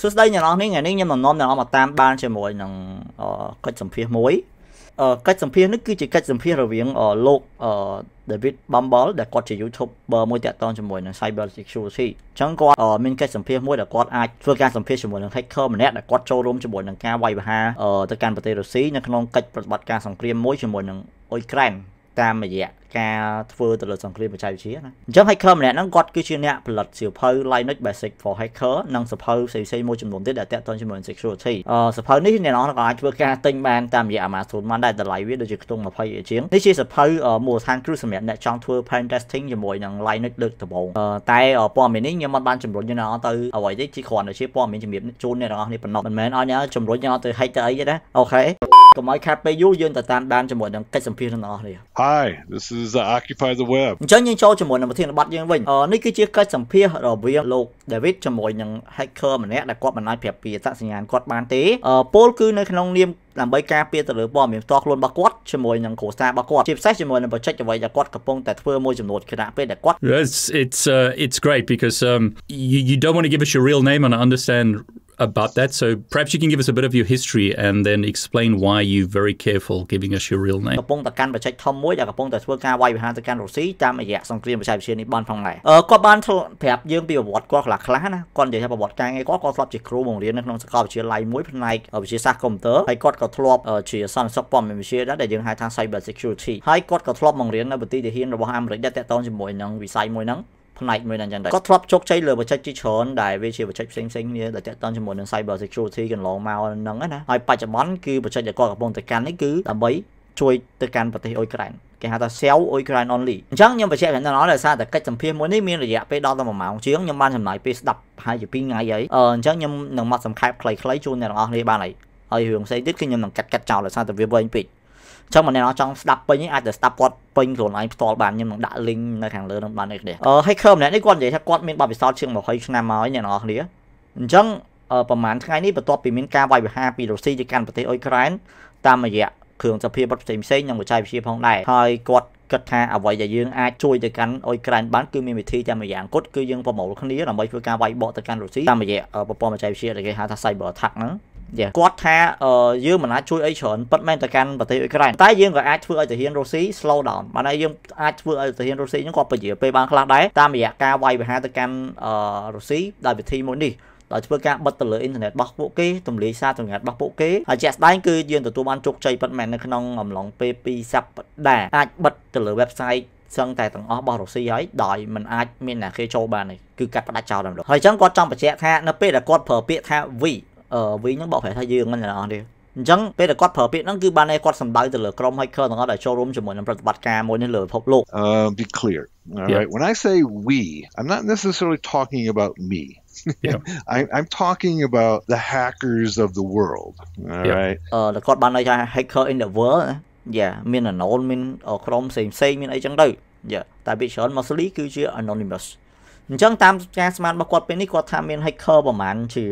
សួស្តីអ្នកនរនេះថ្ងៃនេះខ្ញុំនឹងនាំអ្នកនរមកតាមបានជាមួយនឹងកិច្ចសម្ភាសមួយកិច្ចសម្ភាសនេះគឺជាកិច្ចសម្ភាសរវាងលោក David Bumble ដែលគាត់ជា YouTuber មួយតាក់ទងជាមួយនឹង Cyber Security អញ្ចឹងគាត់មានកិច្ចសម្ភាសមួយដែលគាត់អាចធ្វើការសម្ភាសជាមួយនឹង hacker ម្នាក់ដែលគាត់ចូលរួមជាមួយនឹងការវាយប្រហារទៅកាន់ប្រទេសរុស្ស៊ីនៅក្នុងកិច្ចប្រតិបត្តិការសង្គ្រាមមួយជាមួយនឹងអ៊ុយក្រែនតាមរយៈការធ្វើទៅលើសង្គ្រាមបច្ចេកវិទ្យាណាអញ្ចឹង hacker ម្នាក់ហ្នឹងគាត់គឺជាអ្នកផលិតសៀវភៅ Linux Basic for Hacker និងសៀវភៅផ្សេងៗមួយចំនួនទៀតដែលទាក់ទងជាមួយ security អឺសៀវភៅនេះអ្នកនរក៏អាចធ្វើការទិញបានតាមរយៈ Amazon បានដែរតម្លៃវាដូចជាខ្ទង់20ជាងនេះជាសៀវភៅមូលដ្ឋានគ្រឹះសម្រាប់អ្នកចង់ធ្វើ pen testing ជាមួយនឹង Linux លើកដំបូងតែព័ត៌មាននេះខ្ញុំមិនបានជំរុញអ្នកនរទៅអ្វីទេជាគ្រាន់តែជាព័ត៌មានជំរាបជូនអ្នកនរនេះប៉ុណ្ណោះមិនមែនឲ្យអ្នកជំរុញអ្នកនរទៅ hack ទៅអីទេណាអូខេកុំឲ្យខាតពេលយូរយើងទៅតាមដានជាមួយនឹងកិច្ចសម្ភារទាំងអស់នេះ Hi this is uh, Occupy the Web អញ្ចឹងយើងចូលជាមួយនឹងប្រធានបទយើងវិញនេះគឺជាកិច្ចសម្ភាររវាងលោក David ជាមួយនឹង hacker ម្នាក់ដែលគាត់មិនអាចប្រាប់ពីអត្តសញ្ញាណគាត់បានទេពលគឺនៅក្នុងនាមដើម្បីការពារទៅលើព័ត៌មានផ្ទាល់ខ្លួនរបស់គាត់ជាមួយនឹងគ្រួសាររបស់គាត់ជាពិសេសជាមួយនឹង project អ្វីដែលគាត់កំពុងតែធ្វើមួយចំនួនគណៈពេលដែលគាត់ It's it's uh, it's great because um you you don't want to give us your real name and I understand about that. So perhaps you can give us a bit of your history and then explain why you very careful giving us your real name. កំពុងតែកាន់បច្ចេកធំមួយដែលកំពុងតែធ្វើការវាយវិហារទៅកាន់រុស្ស៊ីតាមរយៈសង្គ្រាមបច្ចេកវិទ្យានេះបានផងដែរអឺគាត់បានប្រាប់យើងពីប្រវត្តិគាត់ខ្លះខ្លះណាគាត់និយាយថាប្រវត្តិការងារគាត់គាត់ធ្លាប់ជាគ្រូបង្រៀននៅក្នុងសាកលវិទ្យាល័យមួយផ្នែកវិទ្យាសាស្ត្រកុំព្យូទ័រហើយគាត់ក៏ធ្លាប់ជាសន្តិសុខព័ត៌មានវិទ្យាដែរដែលយើងហៅថា Cyber Security ហើយគាត់ក៏ធ្លាប់បង្រៀននៅប្រទេសទាហានរបស់អាមេរិកដែលតាក់ទងជាមួយនឹងវិស័យមួយហ្នឹងផ្នែកមួយហ្នឹងចឹងដែរគាត់ធ្លាប់ជោគជ័យលើបច្ចេកជាច្រើនដែលវាជាបច្ចេកផ្សេងផ្សេងគ្នាដែលតាក់ទងជាមួយនឹង cyber security កន្លងមកហ្នឹងណាហើយបច្ចុប្បន្នគឺបច្ចេកដែលគាត់កំពុងតែកាន់នេះគឺដើម្បីជួយទៅកាន់ប្រទេសអ៊ុយក្រែនគេហៅថាសៀវអ៊ុយក្រែន only អញ្ចឹងខ្ញុំបញ្ជាក់ថាដល់ដោយសារតែកិច្ចសម្ភារមួយនេះមានរយៈពេលដល់ដល់1ម៉ោងជាងខ្ញុំបានចំណាយពេលស្ដាប់ប្រហែលជា2ថ្ងៃហើយអញ្ចឹងខ្ញុំនឹងមកសង្ខេបខ្លីៗជូនអ្នកទាំងអស់គ្នាបានហើយហើយរឿងផ្សេងទៀតគឺខ្ញុំនឹងកាត់កាត់ចោលដោយសារតែវាវែងពេកអញ្ចឹងបើអ្នកនរចង់ស្ដាប់ពេញអាចទៅស្ដាប់គាត់ពេញខ្លួនឯងផ្ទាល់បានខ្ញុំនឹងដាក់ link នៅខាងលើនឹងបាននេះគ្នាអឺ hacker ម្នាក់នេះគាត់និយាយថាគាត់មានបទពិសោធន៍ជាង20ឆ្នាំមកហើយអ្នកនរគ្នាអញ្ចឹងប្រហែលថ្ងៃនេះបន្ទាប់ពីមានការវាយប្រហារពីរុស្ស៊ីទៅកាន់ប្រទេសអ៊ុយក្រែនតាមរយៈគ្រឿងសភាវុធផ្សេងផ្សេងនិងបច្ចេកវិទ្យាផងដែរហើយគាត់គិតថាអ្វីដែលយើងអាចជួយទៅកាន់អ៊ុយក្រែនបានគឺមានវិធីតែមួយយ៉ាងគត់គឺយើងប្រមូលគ្នាដើម្បីធ្វើការវាយបកទៅកាន់រុស្ស៊ីតាមរយៈប្រព័ន្ធបច្ចេកវិទ្យាដែលគេហៅថា cyber attack ហ្នឹងគាត់ថាយើងមិនអាចជួយអីច្រើនប៉ិតមែនទៅកាន់ប្រទេសអ៊ុយក្រែនតែយើងក៏អាចធ្វើឲ្យទាហានរុស្ស៊ី slow down បានហើយយើងអាចធ្វើឲ្យទាហានរុស្ស៊ីហ្នឹងគាត់ពជាពេលបានខ្លះដែរតាមរយៈការវាយប្រហារទៅកាន់រុស្ស៊ីដោយវិធីមួយនេះដោយធ្វើការបិទទៅលើអ៊ីនធឺណិតរបស់ពួកគេទម្លាយសារចម្ងាយរបស់ពួកគេហើយជាក់ស្ដែងគឺយើងទទួលបានជោគជ័យប៉ុន្មាននៅក្នុងអំឡុងពេល2សប្ដាហ៍អាចបិទទៅលើ website សឹងតែទាំងអស់របស់រុស្ស៊ីហើយដោយមិនអាចមានអ្នកគេចូលបានទេគឺកាត់ផ្ដាច់ចោលតែម្ដងហើយអញ្ចឹងគាត់ចង់បញ្ជាក់ថានៅពេលដែលគាត់ប្រើពាក្យថា we វិញហ្នឹងបកប្រែថាយើងហ្នឹងអស់ទេអញ្ចឹងពេលដែលគាត់ប្រើពាក្យហ្នឹងគឺបានតែគាត់សំដៅទៅលើក្រុម hacker ទាំងអស់ដែលចូលរួមជាមួយនឹងប្រតិបត្តិការមួយនេះលើពិភពលោក be clear all right when i say we i'm not necessarily talking about me yeah. I, I'm talking about the hackers of the world. All yeah. right. អឺគាត់បានន័យថា hacker in the world យ៉ាមាន unknown មានក្រុមផ្សេងផ្សេងមានអីចឹងទៅយ៉ាតែវាច្រើន mostly គឺជា anonymous អញ្ចឹងតាមការស្មានរបស់គាត់ពេលនេះគាត់ថាមាន hacker ប្រហែលជា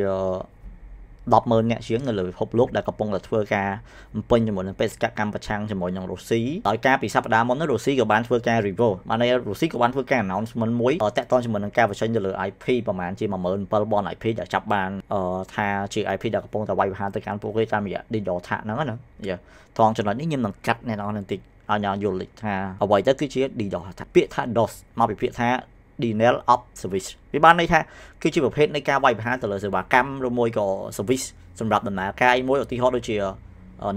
100,000អ្នកជាងនៅលើពិភពលោកដែលកំពុងតែធ្វើការបំពេញជាមួយនឹងបេសកកម្មប្រឆាំងជាមួយនឹងរុស្ស៊ីដោយការពីសប្តាហ៍មុននោះរុស្ស៊ីក៏បានធ្វើការ revolt បានន័យរុស្ស៊ីក៏បានធ្វើការ announcement មួយតាក់ទងជាមួយនឹងការបញ្ចេញទៅលើ IP ប្រហែលជា17,000 IP ដែលចាប់បានថាជា IP ដែលកំពុងតែវាយប្រហារទៅកាន់ពួកគេតាមរយៈ digital attack ហ្នឹងណាយាត្រង់ចំណុចនេះខ្ញុំនឹងកាត់អ្នកនរបន្តិចឲ្យអ្នកយល់លេចថាអ្វីទៅគឺជា DDoS ថាពាក្យថា DOS មកពីពាក្យថា denial of service វាបានន័យថាគឺជាប្រភេទនៃការវាយប្រហារទៅលើសេវាកម្មឬមួយក៏ service សម្រាប់ដំណើរការមួយឧទាហរណ៍ដូចជា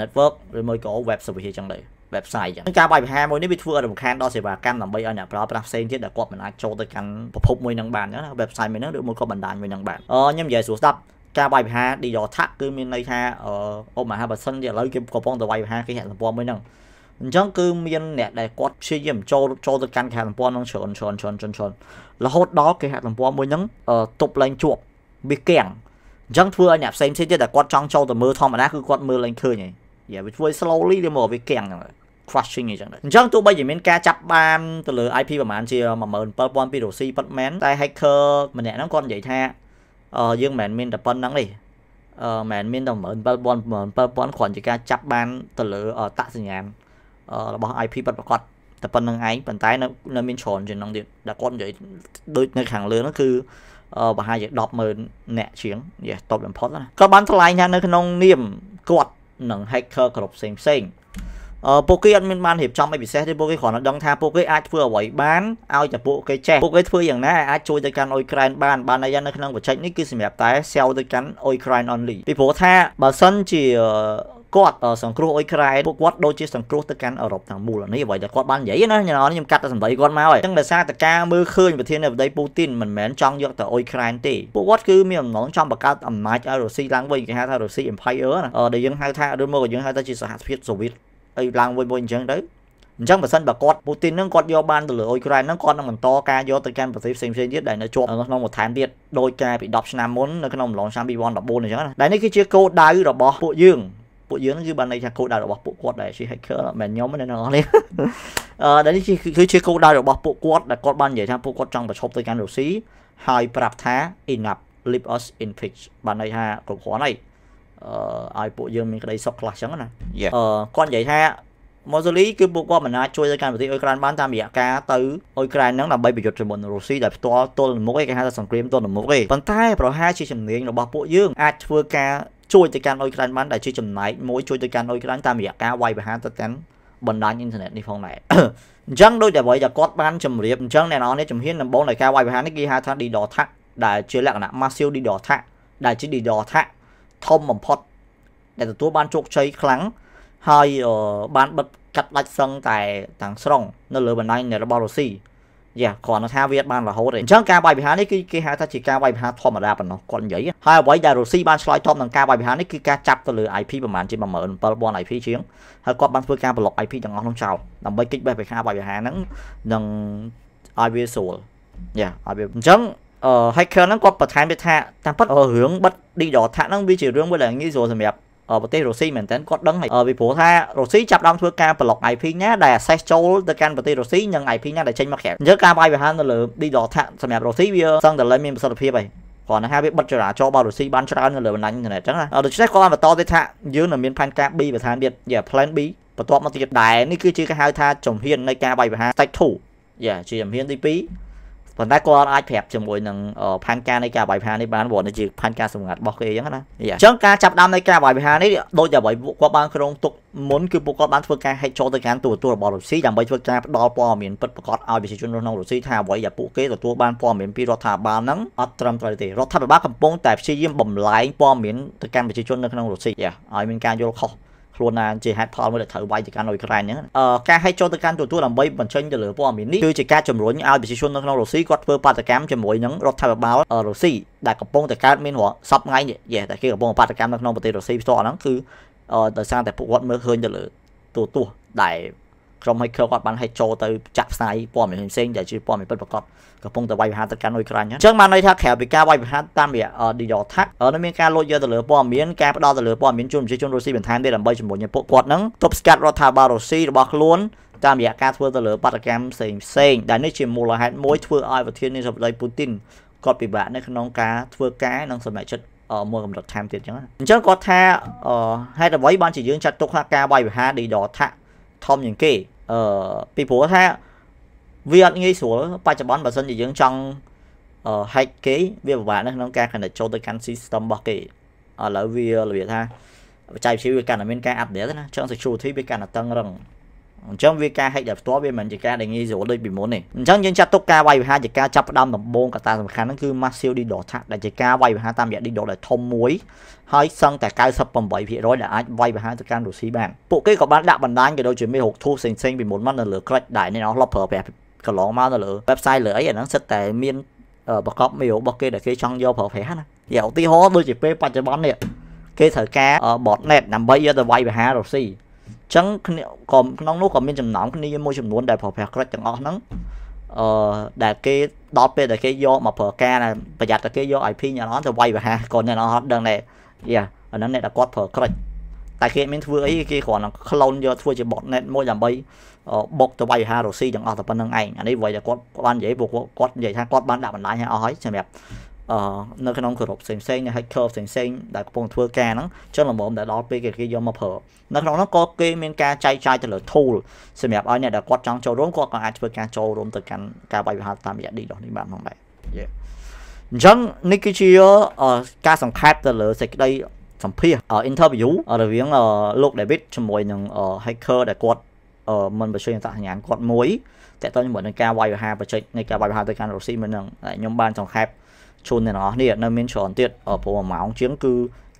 network ឬមួយក៏ web service អញ្ចឹងដែរ website ចឹងការបាយប្រហែមួយនេះវាធ្វើឲ្យរំខានដល់សេវាកម្មដើម្បីឲ្យអ្នកប្រើប្រាស់ផ្សេងទៀតដែលគាត់មិនអាចចូលទៅកាន់ប្រភពមួយនឹងបានចឹងណា website មួយនឹងឬមួយក៏បណ្ដាញមួយនឹងបានអឺខ្ញុំនិយាយស្រួលស្ដាប់ការបាយប្រហែ Digital Tag គឺមានន័យថាអឺអូមហាបើសិនឥឡូវគេកំពុងតែបាយប្រហែគេហេតុសម្ព័ន្ធមួយនឹងអញ្ចឹងគឺមានអ្នកដែលគាត់ព្យាយាមចូលចូលទៅកាន់គេហទំព័រនឹងច្រើនច្រើនច្រើនច្រើនរហូតដល់គេហទំព័រមួយហ្នឹងទប់លែងជាប់វាកាំងអញ្ចឹងធ្វើឲ្យអ្នកផ្សេងផ្សេងទៀតដែលគាត់ចង់ចូលទៅមើលធម្មតាគឺគាត់មើលឡើងឃើញហើយយ៉ាវាធ្វើ slowly ទៅមកវាកាំងហ្នឹង crushing អញ្ចឹងដែរអញ្ចឹងទោះបីជាមានការចាប់បានទៅលើ IP ប្រហែលជា17000ពីរុស្ស៊ីប៉ុតមែនតែ hacker ម្នាក់ហ្នឹងគាត់និយាយថាយើងមិនមែនមានតែប៉ុណ្្នឹងទេអឺមិនមែនមានតែ17000 17000គ្រាន់ជាការចាប់បានទៅលើតាក់សញ្ញាណរបស់ IP ពិតប្រាកដតែប៉ុណ្្នឹងឯងប៉ុន្តែនៅមានច្រើនជាងហ្នឹងទៀតដែលគាត់និយាយដូចនៅខាងលើហ្នឹងគឺប្រហែលជា100000អ្នកជាងយេតបបំផុតណាគាត់បានថ្លែងថានៅក្នុងនាមគាត់និង hacker គ្រប់ផ្សេងផ្សេងអឺពួកគេអត់មានបានរៀបចំអីពិសេសទេពួកគេគ្រាន់តែដឹងថាពួកគេអាចធ្វើអ្វីបានឲ្យតែពួកគេចេះពួកគេធ្វើយ៉ាងណាអាចជួយទៅកាន់អ៊ុយក្រែនបានបានយ៉ាងនៅក្នុងបច្ចេកនេះគឺសម្រាប់តែសែវទៅកាន់អ៊ុយក្រែន only ពីព្រោះថាបើសិនជាគាត់សង្គ្រោះអ៊ុយក្រែនពួកគាត់ដូចជាសង្គ្រោះទៅកាន់អឺរ៉ុបទាំងមូលនេះអ្វីដែលគាត់បាននិយាយណាខ្ញុំកាត់តែសម្ដីគាត់មកហើយអញ្ចឹងដោយសារតែការមើលឃើញប្រធានាធិបតីពូទីនមិនមែនចង់យកទៅអ៊ុយក្រែនទេពួកគាត់គឺមានអំណងចង់បង្កើតអំណាចឲ្យរុស្ស៊ីឡើងវិញគេហៅថារុស្ស៊ី Empire ណាដែលយើងហៅថាឬមកយើងហៅថាជាសហភាពសូវៀតអីឡើងវិញមួយអញ្ចឹងទៅអញ្ចឹងបើសិនបើគាត់ពូទីននឹងគាត់យកបានទៅលើអ៊ុយក្រែននឹងគាត់នឹងបន្តការយកទៅកាន់ប្រទេសផ្សេងផ្សេងទៀតដែលនៅជាប់នៅក្នុងមួយថែមទៀតដោយការពី10ឆ្នាំមុននៅក្នុងអំឡុងឆ្នាំ2014អញ្ចឹងណាដែលនេះគឺជាគោលដៅរបស់ពួកយើងពួកយើងគឺបានន័យថាគោលដៅរបស់ពួកគាត់ដែលជា hacker មិនខ្ញុំទេអ្នកនរនេះអឺដែលនេះគឺជាគោលដៅរបស់ពួកគាត់ដែលគាត់បាននិយាយថាពួកគាត់ចង់ប្រឈប់ទៅកាន់រុស្ស៊ីហើយប្រាប់ថា enough leave us in peace បានន័យថាគ្រប់គ្រាន់ហើយអឺឲ្យពួកយើងមានក្តីសុខខ្លះចឹងណាអឺគាត់និយាយថាម៉ូសូលីគឺពួកគាត់មិនអាចជួយទៅកាន់ប្រទេសអ៊ុយក្រែនបានតាមរយៈការទៅអ៊ុយក្រែនហ្នឹងដើម្បីប្រយុទ្ធជាមួយនឹងរុស្ស៊ីដែលផ្ទាល់ទល់នឹងមុខឯងគេហៅថាសង្គ្រាមទល់នឹងមុខឯងប៉ុន្តែ ប្រហែលជាជំនាញរបស់ពួកយើងអាចធ្វើការជួយទៅកាន់អ៊ុយក្រែនបានដែលជាចំណែកមួយជួយទៅកាន់អ៊ុយក្រែនតាមរយៈការវាយប្រហារទៅកាន់បណ្ដាញអ៊ីនធឺណិតនេះផងដែរអញ្ចឹងដូចតែអ្វីដែលគាត់បានជម្រាបអញ្ចឹងអ្នកនរនេះជំហានដំបូងនៃការវាយប្រហារនេះគេហៅថា DDoS attack ដែលជាលក្ខណៈ massive DDoS attack ដែលជា DDoS attack ធំបំផុតដែលទទួលបានជោគជ័យខ្លាំងហើយបានបិទកាត់ដាច់សឹងតែទាំងស្រុងនៅលើបណ្ដាញរបស់រុស្ស៊ីយ៉ាគ្រាន់ថាវាបានរហូតទេអញ្ចឹងការបាយវិហារនេះគឺគេហៅថាជាការបាយវិហារធម្មតាប៉ុណ្ណោះគាត់និយាយហើយអ្វីដែលរុស្ស៊ីបានឆ្លើយតបនឹងការបាយវិហារនេះគឺការចាប់ទៅលើ IP ប្រហែលជា17000 IP ជាងហើយគាត់បានធ្វើការប្លុក IP ទាំងអស់នោះចោលដើម្បីគេចបេះបេះការបាយវិហារហ្នឹងនឹងឲ្យវាស្រួលយ៉ាឲ្យវាអញ្ចឹងអឺ hacker ហ្នឹងគាត់បន្ថែមវាថាតាមពិតរឿងបិទ DDoS ហ្នឹងវាជារឿងមួយដែលងាយស្រួលសម្រាប់ប្រទេសរុស្ស៊ីមែនតើគាត់ដឹងហើយពីព្រោះថារុស្ស៊ីចាប់ដើមធ្វើការប្លុក IP ណាដែល access ចូលទៅកាន់ប្រទេសរុស្ស៊ីនិង IP ណាដែលចេញមកក្រៅអញ្ចឹងការបាយវាហាននៅលើ digital attack សម្រាប់រុស្ស៊ីវាសឹងតែលែងមានប្រសិទ្ធភាពហើយគាត់ថាវាបិទចរាចរណ៍របស់រុស្ស៊ីបានច្រើននៅលើបណ្ដាញអ៊ីនធឺណិតអញ្ចឹងណាដូច្នេះគាត់បានបន្តទៅថាយើងនៅមានផែនការ B បន្ថែមទៀតយ៉ា plan B បន្ទាប់មកទៀតដែរនេះគឺជាគេហៅថាជំហាននៃការបាយវាហាន stage 2យ៉ាជាជំហានទី2ប៉ុន្តែគាត់អាចប្រាប់ជាមួយនឹងផែនការនៃការបាយផានេះបានព្រោះនេះជាផែនការសម្ងាត់របស់គេអញ្ចឹងណាអញ្ចឹងការចាប់ដាំនៃការបាយផានេះដូចតែបីគាត់បានគ្រងទុកមុនគឺពួកគាត់បានធ្វើការហែកចូលទៅកាន់ទូរទស្សន៍របស់រុស្ស៊ីដើម្បីធ្វើការផ្ដល់ព័ត៌មានពិតប្រាកដឲ្យប្រជាជនក្នុងរុស្ស៊ីថាអ្វីដែលពួកគេទទួលបានព័ត៌មានពីរដ្ឋាភិបាលហ្នឹងអត់ត្រឹមត្រូវទេរដ្ឋាភិបាលកំពុងតែព្យាយាមបំលែងព័ត៌មានទៅកាន់ប្រជាជននៅក្នុងរុស្ស៊ីឲ្យមានការយល់ខុសខ្លួនណាជាហេតុផលមួយដែលត្រូវវាយទៅកាន់អ៊ុយក្រែនហ្នឹងការហែកចូលទៅកាន់ទូទួលដើម្បីបញ្ចេញទៅលើព័ត៌មាននេះគឺជាការជំរុញឲ្យប្រជាជននៅក្នុងរុស្ស៊ីគាត់ធ្វើបាតកម្មជាមួយនឹងរដ្ឋាភិបាលរុស្ស៊ីដែលកំពុងតែកើតមានរាល់សពថ្ងៃនេះយេតែគេកំពុងបាតកម្មនៅក្នុងប្រទេសរុស្ស៊ីផ្ទាល់ហ្នឹងគឺដោយសារតែពួកគាត់មើលឃើញទៅលើទូទួលដែលក្រុម hacker គាត់បាន hack ចូលទៅចាក់ផ្សាយព័ត៌មានផ្សេងដែលជាព័ត៌មានពិតប្រាកដកំពុងតែវាយប្រហារទៅកាន់អ៊ុយក្រែនអញ្ចឹងបានន័យថាក្រៅពីការវាយប្រហារតាមរយៈ digital attack នៅមានការលួចយកទៅលើព័ត៌មានការផ្ដោតទៅលើព័ត៌មានជូនប្រជាជនរុស្ស៊ីបន្ថែមទៀតដើម្បីជំរុញឲ្យពួកគាត់នឹងទប់ស្កាត់រដ្ឋាភិបាលរុស្ស៊ីរបស់ខ្លួនតាមរយៈការធ្វើទៅលើបាតកម្មផ្សេងផ្សេងដែលនេះជាមូលហេតុមួយធ្វើឲ្យប្រធាននាយរដ្ឋមន្ត្រីពូទីនគាត់ពិបាកនៅក្នុងការធ្វើការនិងសម្រេចចិត្តមួយកម្រិតថែមទៀតអញ្ចឹងអញ្ចឹងគាត់ថាហេតុអ្វីបានជាយើងចាត់ទុកថាការវាយប្រហារ digital attack ធំជាងគេអឺពីព្រោះថាវាអត់ងាយស្រួលបច្ចុប្បន្នបើសិនជាយើងចង់អឺ hack គេវាពិបាកនៅក្នុងការ connect ចូលទៅកាន់ system របស់គេឥឡូវវារបៀបថាបច្ចេកវិទ្យាវាកាន់តែមានការ update ណាចឹង security វាកាន់តែតឹងរឹងអញ្ចឹងវាការហែកដែលផ្ទាល់វាមិនជាការដែលងាយស្រួលដូចពីមុនទេអញ្ចឹងយើងចាត់ទុកការវាយវិហារជាការចាប់ផ្ដើមដំបូងកត្តាសំខាន់ហ្នឹងគឺ Massive Didor Attack ដែលជាការវាយវិហារតាមរយៈ Didor ដែលធំមួយហើយសឹងតែ98%ដែលអាចវាយវិហារទៅកាន់រុស្ស៊ីបានពួកគេក៏បានដាក់បណ្ដាញក៏ដូចជាមេរោគធូផ្សេងៗពីមុនមកនៅលើ Crack ដែលអ្នកនរធ្លាប់ប្រើប្រាស់កន្លងមកនៅលើ website លើអីអាហ្នឹងសិតតែមានប្រកបមេរោគរបស់គេដែលគេចង់យកប្រើប្រាស់ណាយកឧទាហរណ៍ដូចជាពេលបច្ចុប្បន្ននេះគេត្រូវការ botnet ដើម្បីយកទៅវាយវិហាររុស្ស៊ីចឹងគ្នាក៏ក្នុងនោះក៏មានចំណោមគ្នាមួយចំនួនដែលប្រើប្រាស់ក្រិចទាំងអស់ហ្នឹងអឺដែលគេដល់ពេលដែលគេយកមកប្រើការប្រយ័ត្នតែគេយក IP អ្នកនរទៅវាយប្រហារក៏អ្នកនរអត់ដឹងដែរយ៉ាអាហ្នឹងអ្នកដែលគាត់ប្រើក្រិចតែគេមានធ្វើអីគេគ្រាន់តែ clone យកធ្វើជា botnet មួយដើម្បីបុកទៅវាយប្រហាររុស្ស៊ីទាំងអស់តែប៉ុណ្្នឹងឯងអានេះវាយតែគាត់បាននិយាយពួកគាត់និយាយថាគាត់បានដាក់បណ្ដាញឲ្យអស់ហើយសម្រាប់នៅក្នុងគោរពផ្សេងផ្សេងនៅ hacker ផ្សេងផ្សេងដែលកំពុងធ្វើការហ្នឹងចុះល្មមដែលដល់ពេលគេយកមកប្រើនៅក្នុងហ្នឹងក៏គេមានការចែកចាយទៅលើ tool សម្រាប់ឲ្យអ្នកដែលគាត់ចង់ចូលរួមគាត់ក៏អាចធ្វើការចូលរួមទៅកាន់ការបាយវិហារតាមរយៈ DDoS នេះបានផងដែរយេអញ្ចឹងនេះគឺជាការសង្ខេបទៅលើសេចក្តីសម្ភាស interview រវាងលោក David ជាមួយនឹង hacker ដែលគាត់មិនបញ្ចេញអត្តសញ្ញាណគាត់មួយតើតើជាមួយនឹងការវាយប្រហារបច្ចេកនៃការវាយប្រហារទៅកាន់រុស្ស៊ីមិននឹងខ្ញុំបានសង្ខេបជូនអ្នកទាំងអស់នេះនៅមានច្រើនទៀតព្រោះមួយម៉ោងជាងគឺ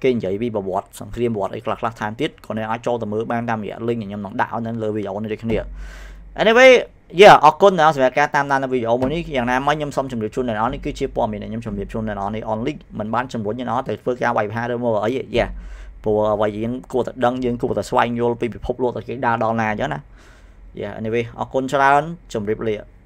គេនិយាយពីប្រវត្តិសង្គ្រាមប្រវត្តិអីខ្លះខ្លះថែមទៀតក៏អ្នកអាចចូលទៅមើលបានតាមរយៈ link ខ្ញុំនឹងដាក់នៅលើវីដេអូនេះដូចគ្នា Anyway យ៉ាអរគុណដល់សម្រាប់ការតាមដាននៅវីដេអូមួយនេះយ៉ាងណាមិញខ្ញុំសូមជម្រាបជូនអ្នកនរនេះគឺជាព័ត៌មានដែលខ្ញុំជម្រាបជូនអ្នកនរនេះ on league មិនបានជំរុញអ្នកនរទៅធ្វើការវាយប្រហារឬមកអីយ៉ាព្រោះអ្វីយើងគួរតែដឹងយើងគួរតែស្វែងយល់ពីពិភពលោកតែគេដើរដល់ណាអញ្ចឹងណាយ៉ា anyway អរគុណច្រើនជម្រាបលា